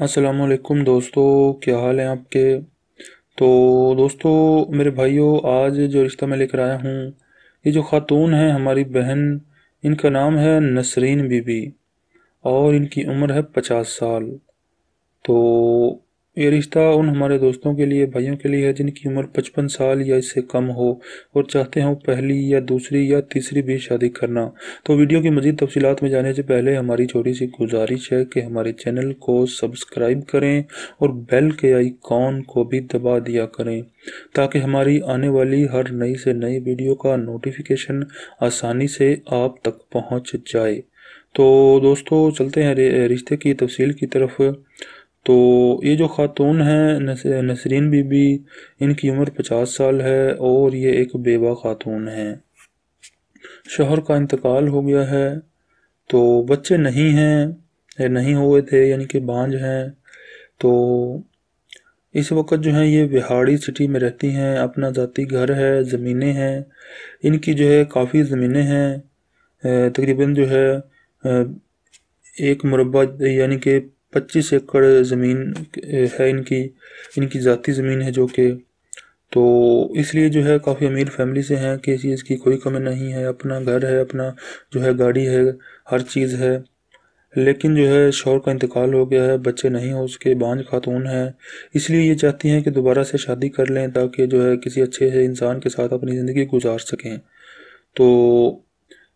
असलकुम दोस्तों क्या हाल है आपके तो दोस्तों मेरे भाइयों आज जो रिश्ता मैं लेकर आया हूँ ये जो ख़ातून है हमारी बहन इनका नाम है नसरीन बीबी और इनकी उम्र है पचास साल तो ये रिश्ता उन हमारे दोस्तों के लिए भाइयों के लिए है जिनकी उम्र पचपन साल या इससे कम हो और चाहते हों पहली या दूसरी या तीसरी भी शादी करना तो वीडियो की मजीद तफसीत में जाने से पहले हमारी छोटी सी गुजारिश है कि हमारे चैनल को सब्सक्राइब करें और बेल के आइकॉन को भी दबा दिया करें ताकि हमारी आने वाली हर नई से नई वीडियो का नोटिफिकेशन आसानी से आप तक पहुँच जाए तो दोस्तों चलते हैं रिश्ते की तफसील की तरफ तो ये जो खातून हैं नसरीन बीबी इनकी उम्र पचास साल है और ये एक बेवा खातून हैं शोहर का इंतकाल हो गया है तो बच्चे नहीं हैं नहीं हुए थे यानी कि बांझ हैं तो इस वक्त जो है ये बिहाड़ी सिटी में रहती हैं अपना ज़ाती घर है ज़मीनें हैं इनकी जो है काफ़ी ज़मीनें हैं तकरीबन जो है एक मुरबा यानी कि पच्चीस एकड़ ज़मीन है इनकी इनकी ज़ाती ज़मीन है जो कि तो इसलिए जो है काफ़ी अमीर फैमिली से हैं किसी चीज़ की कोई कमी नहीं है अपना घर है अपना जो है गाड़ी है हर चीज़ है लेकिन जो है शोर का इंतकाल हो गया है बच्चे नहीं हो उसके बांझ खातून हैं इसलिए ये चाहती हैं कि दोबारा से शादी कर लें ताकि जो है किसी अच्छे से इंसान के साथ अपनी ज़िंदगी गुजार सकें तो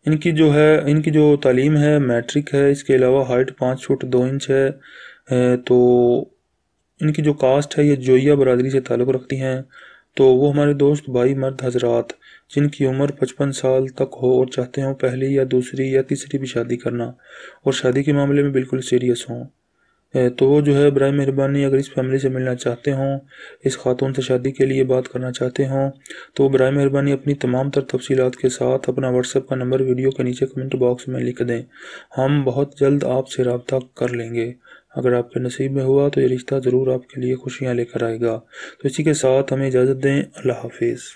इनकी जो है इनकी जो तालीम है मैट्रिक है इसके अलावा हाइट पाँच फुट दो इंच है तो इनकी जो कास्ट है ये जोया बरदरी से ताल्लुक़ रखती हैं तो वो हमारे दोस्त भाई मर्द हजरात जिनकी उम्र पचपन साल तक हो और चाहते हों पहली या दूसरी या तीसरी भी शादी करना और शादी के मामले में बिल्कुल सीरियस हों तो वो जो है बरए मेहरबानी अगर इस फैमिली से मिलना चाहते हों इस खातून से शादी के लिए बात करना चाहते हों तो बरए मेहरबानी अपनी तमाम तर तफसीत के साथ अपना व्हाट्सएप का नंबर वीडियो के नीचे कमेंट बॉक्स में लिख दें हम बहुत जल्द आपसे रबता कर लेंगे अगर आपके नसीब में हुआ तो ये रिश्ता ज़रूर आपके लिए खुशियाँ लेकर आएगा तो इसी के साथ हमें इजाज़त दें अल्लाह हाफिज़